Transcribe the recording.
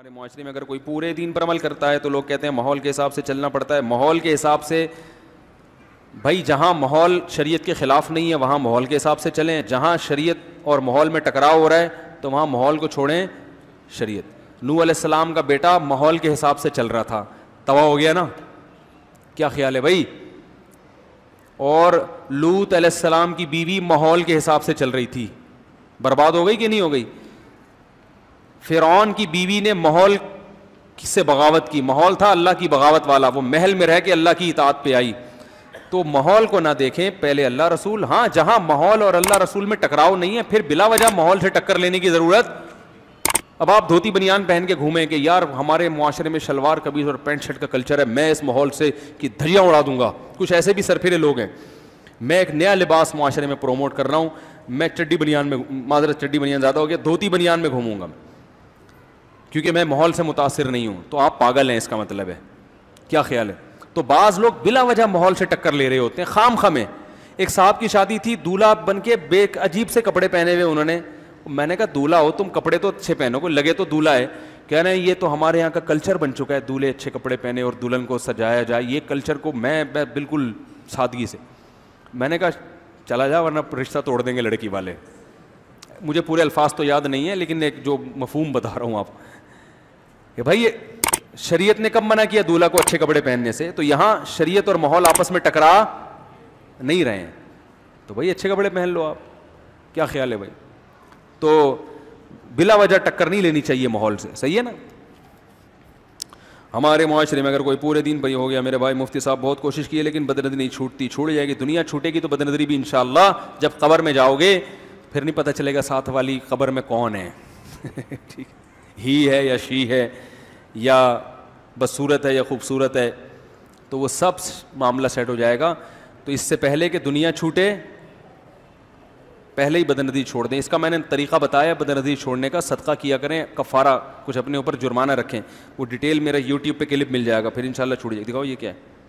हमारे माशरे में अगर कोई पूरे दिन पर अमल करता है तो लोग कहते हैं माहौल के हिसाब से चलना पड़ता है माहौल के हिसाब से भाई जहाँ माहौल शरीयत के ख़िलाफ़ नहीं है वहाँ माहौल के हिसाब से चलें जहाँ शरीयत और माहौल में टकराव हो रहा है तो वहाँ माहौल को छोड़ें शरीयत नू आसमाम का बेटा माहौल के हिसाब से चल रहा था तबाह हो गया ना क्या ख्याल है भाई और लूत आसमाम की बीवी माहौल के हिसाब से चल रही थी बर्बाद हो गई कि नहीं हो गई फ़िरौन की बीवी ने माहौल से बगावत की माहौल था अल्लाह की बगावत वाला वो महल में रह के अल्लाह की इतात पे आई तो माहौल को ना देखें पहले अल्लाह रसूल हाँ जहां माहौल और अल्लाह रसूल में टकराव नहीं है फिर बिला वजह माहौल से टक्कर लेने की ज़रूरत अब आप धोती बनियान पहन के घूमें कि यार हमारे माशरे में शलवार कबीज़ और पैंट शर्ट का कल्चर है मैं इस माहौल से कि धरिया उड़ा दूंगा कुछ ऐसे भी सरफेरे लोग हैं मैं एक नया लिबास माशरे में प्रोमोट कर रहा हूँ मैं चड्डी बनियान में माजरत चड्डी बनियान ज़्यादा हो गया धोती बनियान में घूमूंगा क्योंकि मैं माहौल से मुतासर नहीं हूँ तो आप पागल हैं इसका मतलब है क्या ख्याल है तो बाज़ लोग बिला वजह माहौल से टक्कर ले रहे होते हैं खाम खामे एक साहब की शादी थी दूल्हा बन के बे अजीब से कपड़े पहने हुए उन्होंने मैंने कहा दूल्हा हो तुम कपड़े तो अच्छे पहनो को लगे तो दूल्हा है कह रहे हैं ये तो हमारे यहाँ का कल्चर बन चुका है दूल्हे अच्छे कपड़े पहने और दुल्हन को सजाया जाए ये कल्चर को मैं, मैं बिल्कुल सादगी से मैंने कहा चला जाओ वरना रिश्ता तोड़ देंगे लड़की वाले मुझे पूरे अल्फाज तो याद नहीं है लेकिन एक जो मफहूम बता रहा हूँ आप कि भाई ये शरीयत ने कब मना किया दूल्हा को अच्छे कपड़े पहनने से तो यहाँ शरीयत और माहौल आपस में टकरा नहीं रहे हैं तो भाई अच्छे कपड़े पहन लो आप क्या ख्याल है भाई तो बिला वजह टक्कर नहीं लेनी चाहिए माहौल से सही है ना हमारे माशरे में अगर कोई पूरे दिन भाई हो गया मेरे भाई मुफ्ती साहब बहुत कोशिश की है लेकिन बदनदरी नहीं छूटती छूट जाएगी दुनिया छूटेगी तो बदनदरी भी इनशाला जब खबर में जाओगे फिर नहीं पता चलेगा साथ वाली खबर में कौन है ठीक ही है या शी है या बदसूरत है या खूबसूरत है तो वो सब मामला सेट हो जाएगा तो इससे पहले कि दुनिया छूटे पहले ही बदनदी छोड़ दें इसका मैंने तरीका बताया बदनदी छोड़ने का सदका किया करें कफ़ारा कुछ अपने ऊपर जुर्माना रखें वो डिटेल मेरा यूट्यूब पे क्लिप मिल जाएगा फिर इंशाल्लाह छूट जाएगी दिखाओ ये क्या है